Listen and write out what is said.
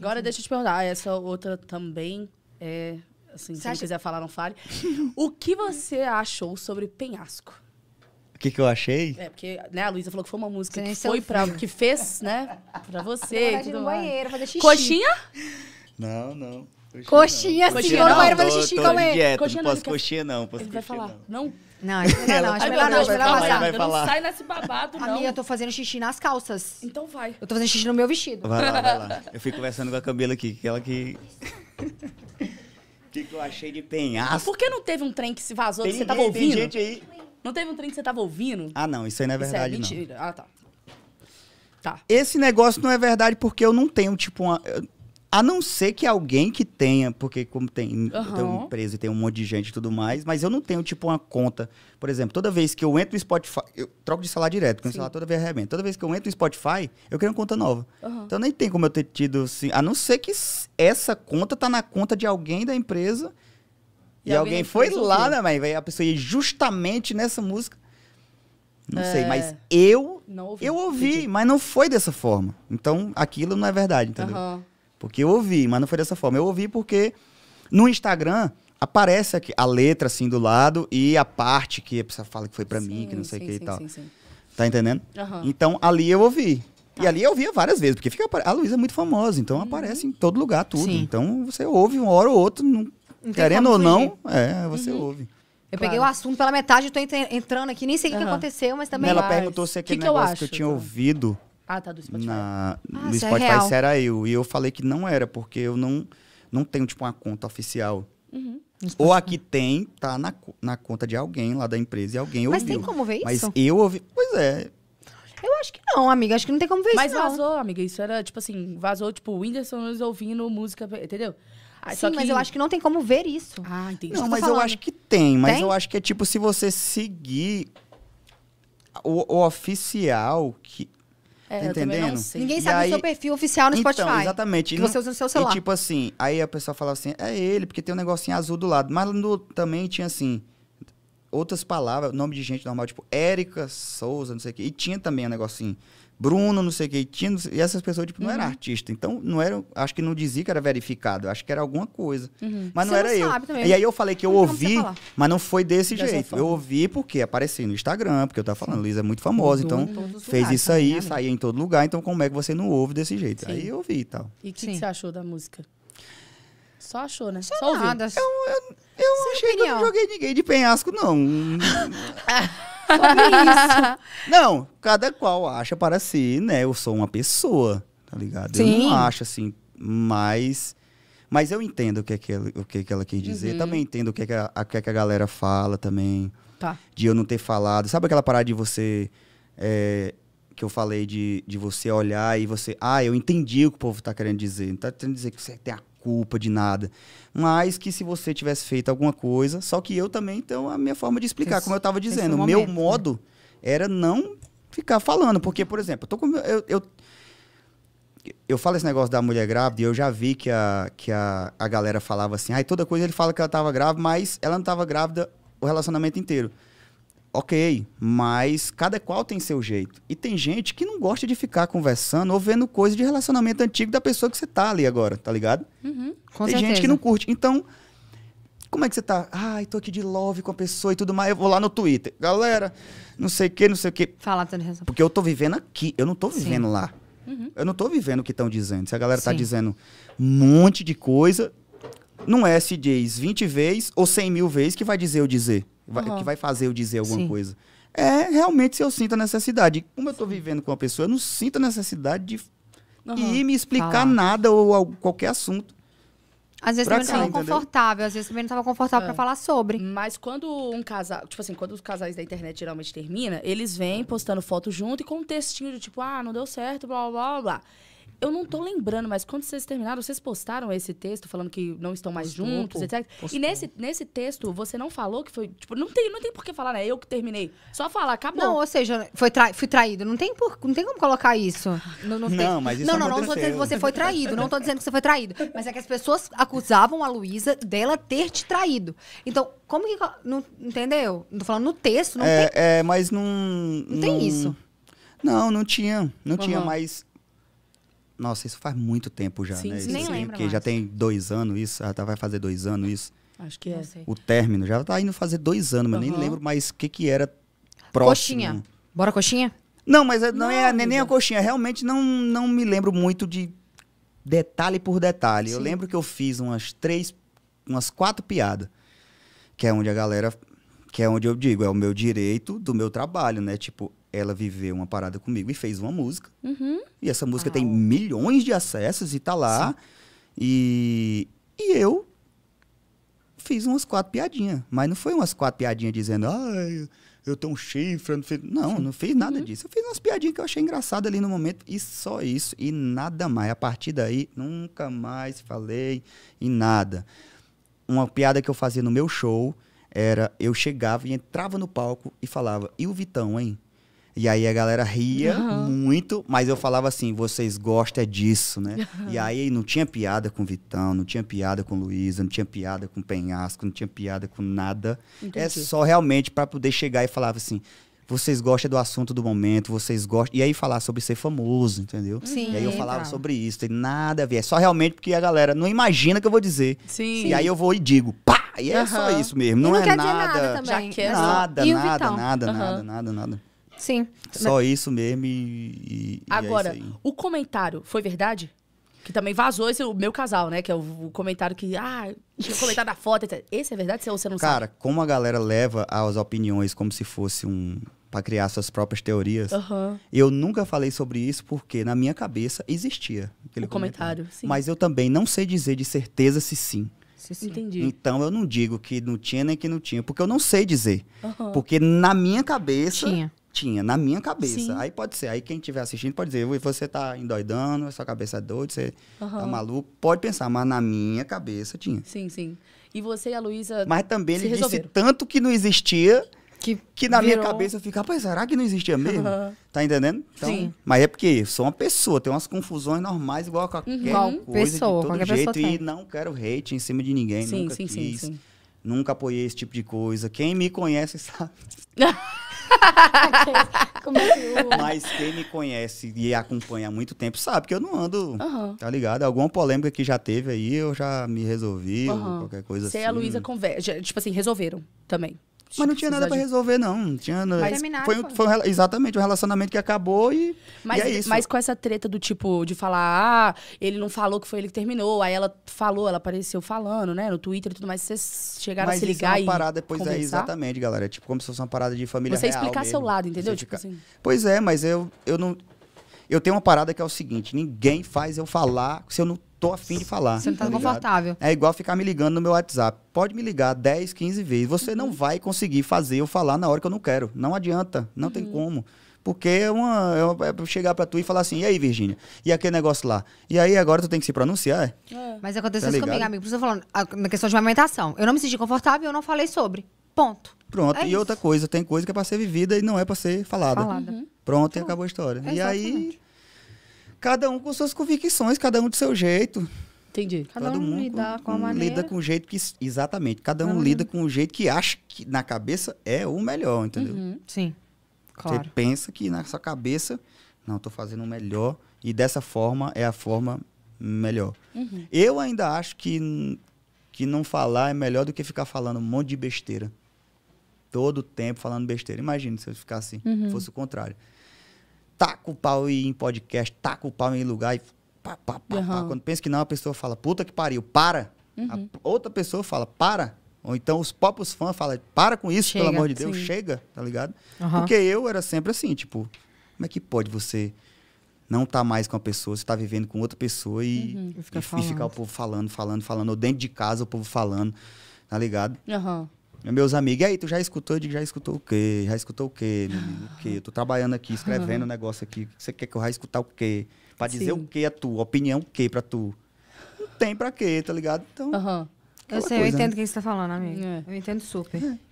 Agora deixa eu te perguntar, ah, essa outra também é. Assim, se acha... quiser falar, não fale. o que você achou sobre penhasco? O que, que eu achei? É, porque né, a Luísa falou que foi uma música que, foi pra, que fez, né? Pra você. no banheiro, fazer xixi. Coxinha? Não, não. Coxinha, coxinha senhor, não, xixi tô, coxinha não posso coxinha não, posso ele coxinha vai falar. Não? Não, não acho melhor não, acho melhor não, Não sai nesse babado, não. minha, eu tô fazendo xixi nas calças. Então vai. Eu tô fazendo xixi no meu vestido. Vai lá, vai lá. Eu fui conversando com a Camila aqui, que ela que... O que, que eu achei de penhasco? Por que não teve um trem que se vazou tem, que você tava ouvindo? Tem gente aí. Não teve um trem que você tava ouvindo? Ah, não, isso aí não é verdade, isso é mentira. Não. Ah, tá. Tá. Esse negócio não é verdade porque eu não tenho, tipo, uma... A não ser que alguém que tenha, porque como tem, uhum. eu uma empresa e tem um monte de gente e tudo mais, mas eu não tenho, tipo, uma conta. Por exemplo, toda vez que eu entro no Spotify, eu troco de salário direto, porque o salário toda vez arrebenta. Toda vez que eu entro no Spotify, eu crio uma conta nova. Uhum. Então nem tem como eu ter tido, assim, a não ser que essa conta tá na conta de alguém da empresa e, e alguém, alguém foi lá, né, mas a pessoa ia justamente nessa música. Não é... sei, mas é. eu não ouvi, eu ouvi, entendi. mas não foi dessa forma. Então aquilo não é verdade, entendeu? Uhum. Porque eu ouvi, mas não foi dessa forma. Eu ouvi porque no Instagram aparece aqui a letra assim do lado e a parte que a pessoa fala que foi para mim, que não sei o que sim, e tal. Sim, sim. Tá entendendo? Uhum. Então ali eu ouvi. E tá. ali eu via várias vezes, porque fica a Luísa é muito famosa, então uhum. aparece em todo lugar tudo. Então você ouve uma hora ou outra, não, não querendo ou não, é, você uhum. ouve. Eu claro. peguei o assunto pela metade, eu tô entrando aqui, nem sei o que, que aconteceu, mas também. Ela mas... perguntou se aquele que negócio que eu, acho, que eu tinha então? ouvido ah, tá, do Spotify. Na, ah, no é Spotify é era eu. E eu falei que não era, porque eu não, não tenho, tipo, uma conta oficial. Uhum. Ou aqui tem, tá na, na conta de alguém lá da empresa e alguém Mas ouviu. Mas tem como ver isso? Mas eu ouvi. Pois é. Eu acho que não, amiga. Acho que não tem como ver Mas isso. Mas vazou, amiga. Isso era, tipo assim, vazou, tipo, o Whindersson ouvindo música, entendeu? Ah, Sim, que... mas eu acho que não tem como ver isso. Ah, entendi. Não, mas falando. eu acho que tem. Mas tem? eu acho que é tipo, se você seguir o, o oficial que, tá entendendo? Ninguém sabe aí, o seu perfil oficial no então, Spotify. Exatamente. Que você usa no seu celular. E tipo assim, aí a pessoa falava assim, é ele, porque tem um negocinho azul do lado. Mas no, também tinha assim, outras palavras, nome de gente normal, tipo Érica Souza, não sei o quê. E tinha também um negocinho. Bruno, não sei o que, Tino, e essas pessoas tipo, não uhum. eram artistas. Então, não era, acho que não dizia que era verificado, acho que era alguma coisa. Uhum. Mas não você era não eu. E aí eu falei que eu ouvi, mas não foi desse Dessa jeito. Forma. Eu ouvi porque apareci no Instagram, porque eu tava falando, Luiz é muito famosa, então fez lugares, isso aí, né, saía em todo lugar, então como é que você não ouve desse jeito? Sim. Aí eu ouvi e tal. E o que, que você achou da música? Só achou, né? Só, Só ouviu. Eu, eu, eu achei opinião. que eu não joguei ninguém de penhasco, não. isso. Não, cada qual acha para si, né? Eu sou uma pessoa, tá ligado? Sim. Eu não acho assim, mas. Mas eu entendo o que, é que, ela, o que, é que ela quis dizer. Uhum. Também entendo o que, é que, a, que, é que a galera fala também. Tá. De eu não ter falado. Sabe aquela parada de você. É, que eu falei de, de você olhar e você, ah, eu entendi o que o povo está querendo dizer. Não está querendo dizer que você tem a culpa de nada. Mas que se você tivesse feito alguma coisa, só que eu também, então, a minha forma de explicar, esse, como eu estava dizendo, o meu né? modo né? era não ficar falando. Porque, por exemplo, eu, com, eu, eu, eu, falo esse negócio da mulher grávida e eu já vi que a, que a, a galera falava assim, ai, ah, toda coisa ele fala que ela estava grávida, mas ela não estava grávida o relacionamento inteiro. Ok, mas cada qual tem seu jeito. E tem gente que não gosta de ficar conversando ou vendo coisa de relacionamento antigo da pessoa que você tá ali agora, tá ligado? Uhum, tem certeza. gente que não curte. Então, como é que você tá? Ai, tô aqui de love com a pessoa e tudo mais. Eu vou lá no Twitter. Galera, não sei o que, não sei o que. Fala, razão. Porque eu tô vivendo aqui, eu não tô vivendo Sim. lá. Uhum. Eu não tô vivendo o que estão dizendo. Se a galera tá Sim. tá dizendo um monte de coisa, não é SJS 20 vezes ou 100 mil vezes que vai dizer eu dizer vai, uhum. que vai fazer eu dizer alguma Sim. coisa. É realmente se eu sinto a necessidade. Como eu estou vivendo com uma pessoa, eu não sinto a necessidade de uhum. ir me explicar nada ou, ou qualquer assunto. Às vezes também não estava confortável, às vezes também não estava confortável é. para falar sobre. Mas quando um casal, tipo assim, quando os casais da internet geralmente termina, eles vêm postando foto junto e com um textinho de tipo, ah, não deu certo, blá blá blá. blá eu não tô lembrando, mas quando vocês terminaram, vocês postaram esse texto falando que não estão mais Postou, juntos, etc. Postou. E nesse, nesse texto, você não falou que foi. Tipo, não tem, não tem por que falar, né? Eu que terminei. Só falar, acabou. Não, ou seja, foi tra fui traído. Não tem, por, não tem como colocar isso. Ah, não, não, tem... mas isso não. Não, não, não tô que você foi traído. Não tô dizendo que você foi traído. Mas é que as pessoas acusavam a Luísa dela ter te traído. Então, como que. Não, entendeu? Não tô falando no texto, não é, tem. É, mas não. Não, não... tem isso. Não, não tinha. Não uhum. tinha, mais. Nossa, isso faz muito tempo já, Sim, né? Sim, nem sim, mais. Já tem dois anos isso, já tá, vai fazer dois anos isso. Acho que é. O término, já tá indo fazer dois anos, mas uhum. nem lembro mais o que que era próximo. Coxinha. Bora coxinha? Não, mas não, é, não é nem a coxinha. Realmente não, não me lembro muito de detalhe por detalhe. Sim. Eu lembro que eu fiz umas três, umas quatro piadas. Que é onde a galera que é onde eu digo, é o meu direito do meu trabalho, né? Tipo, ela viveu uma parada comigo e fez uma música. Uhum. E essa música tem milhões de acessos e tá lá. E, e eu fiz umas quatro piadinhas. Mas não foi umas quatro piadinhas dizendo, ai, eu tenho um chifre. Não, fiz... não, não fiz nada uhum. disso. Eu fiz umas piadinhas que eu achei engraçada ali no momento. E só isso. E nada mais. A partir daí, nunca mais falei em nada. Uma piada que eu fazia no meu show era eu chegava e entrava no palco e falava, e o Vitão, hein? E aí a galera ria uhum. muito, mas eu falava assim, vocês gostam disso, né? Uhum. E aí não tinha piada com Vitão, não tinha piada com Luísa, não tinha piada com Penhasco, não tinha piada com nada. É Entendi. É só realmente para poder chegar e falar assim, vocês gostam do assunto do momento, vocês gostam. E aí falar sobre ser famoso, entendeu? Sim, e aí eu tá. falava sobre isso, tem nada a ver. É só realmente porque a galera não imagina que eu vou dizer. Sim. E aí eu vou e digo, pá! E é uhum. só isso mesmo. Não, não é nada. nada é é nada, e nada, nada, uhum. nada, nada, nada. Sim. Só Mas... isso mesmo e. e é Agora, é o comentário foi verdade? Que também vazou esse, o meu casal, né? Que é o, o comentário que. Ah, tinha comentado a foto. Esse é verdade ou você não Cara, sabe? Cara, como a galera leva as opiniões como se fosse um, para criar suas próprias teorias. Uhum. Eu nunca falei sobre isso porque na minha cabeça existia aquele o comentário. comentário. Mas eu também não sei dizer de certeza se sim. Sim, sim. Entendi. Então eu não digo que não tinha nem que não tinha, porque eu não sei dizer. Uhum. Porque na minha cabeça. Tinha. Tinha, na minha cabeça. Sim. Aí pode ser. Aí quem estiver assistindo pode dizer, você tá endoidando, sua cabeça é doida, você uhum. tá maluco. Pode pensar, mas na minha cabeça tinha. Sim, sim. E você e a Luísa. Mas também ele resolveram. disse tanto que não existia que, que na virou... minha cabeça eu fica, rapaz, será que não existia mesmo? Uhum. Tá entendendo? Então, Sim. Mas é porque sou uma pessoa, tem umas confusões normais, igual a qualquer uhum. coisa, pessoa, de todo jeito. e tem. não quero hate em cima de ninguém, sim, nunca sim, quis, sim, nunca apoiei esse tipo de coisa. Quem me conhece sabe. É mas quem me conhece e acompanha há muito tempo sabe que eu não ando, uhum. tá ligado? Alguma polêmica que já teve aí, eu já me resolvi, uhum. qualquer coisa Você assim. Você e a assim. Luísa conversam, tipo assim, resolveram também. Mas não tinha nada para resolver, não. não tinha nada. Né, mas foi, foi, foi, exatamente um relacionamento que acabou e, mas, e é isso. Mas com essa treta do tipo de falar, ah, ele não falou que foi ele que terminou, aí ela falou, ela apareceu falando, né, no Twitter e tudo mais, vocês chegaram mas a se ligar isso é uma parada, pois é, conversar? é, exatamente, galera. É tipo como se fosse uma parada de família Você explicar mesmo. seu lado, entendeu? Tipo assim. Pois é, mas eu, eu não... Eu tenho uma parada que é o seguinte, ninguém faz eu falar se eu não tô afim de falar. Você não tá, tá confortável. É igual ficar me ligando no meu WhatsApp. Pode me ligar 10, 15 vezes. Você não uhum. vai conseguir fazer eu falar na hora que eu não quero. Não adianta. Não uhum. tem como. Porque é, é uma, é chegar pra tu e falar assim, e aí, Virgínia? E aquele negócio lá? E aí, agora tu tem que se pronunciar? É. é. Mas aconteceu tá isso comigo, amigo. Por isso eu falando, na questão de amamentação. Eu não me senti confortável, eu não falei sobre. Ponto. Pronto. É e isso. outra coisa, tem coisa que é pra ser vivida e não é pra ser falada. falada. Uhum. Pronto, e acabou a história. e é aí, Cada um com suas convicções, cada um do seu jeito. Entendi. Cada, um, lida com, com a maneira. Lida com o jeito que. Exatamente. Cada um uhum. lida com o jeito que acha que na cabeça é o melhor, entendeu? Uhum. Sim. Claro. Você pensa que na sua cabeça, não, estou fazendo o melhor e dessa forma é a forma melhor. Uhum. Eu ainda acho que, que não falar é melhor do que ficar falando um monte de besteira. Todo tempo falando besteira. Imagina se eu ficar assim, uhum. fosse o contrário taca tá o pau em podcast, taca tá o pau em lugar e pá, pá, pá, uhum. pá. Quando pensa que não, a pessoa fala, puta que pariu, para. Uhum. outra pessoa fala, para. Ou então os próprios fãs falam, para com isso, chega, pelo amor de Deus, sim. chega, tá ligado? Uhum. Porque eu era sempre assim, tipo, como é que pode você não tá mais com a pessoa, você tá vivendo com outra pessoa e, uhum. e, fica e, ficar o povo falando, falando, falando, ou dentro de casa o povo falando, tá ligado? Uhum. Meus amigos, e aí, tu já escutou? Eu digo, já escutou o quê? Já escutou o quê, menino? O quê? Eu tô trabalhando aqui, escrevendo um negócio aqui. Você quer que eu já escutar o quê? Pra dizer Sim. o quê a tu? Opinião o quê pra tu? Não tem pra quê, tá ligado? Então. Uhum. Eu sei, coisa, eu né? entendo o né? que você tá falando, amigo. É. Eu entendo super. É.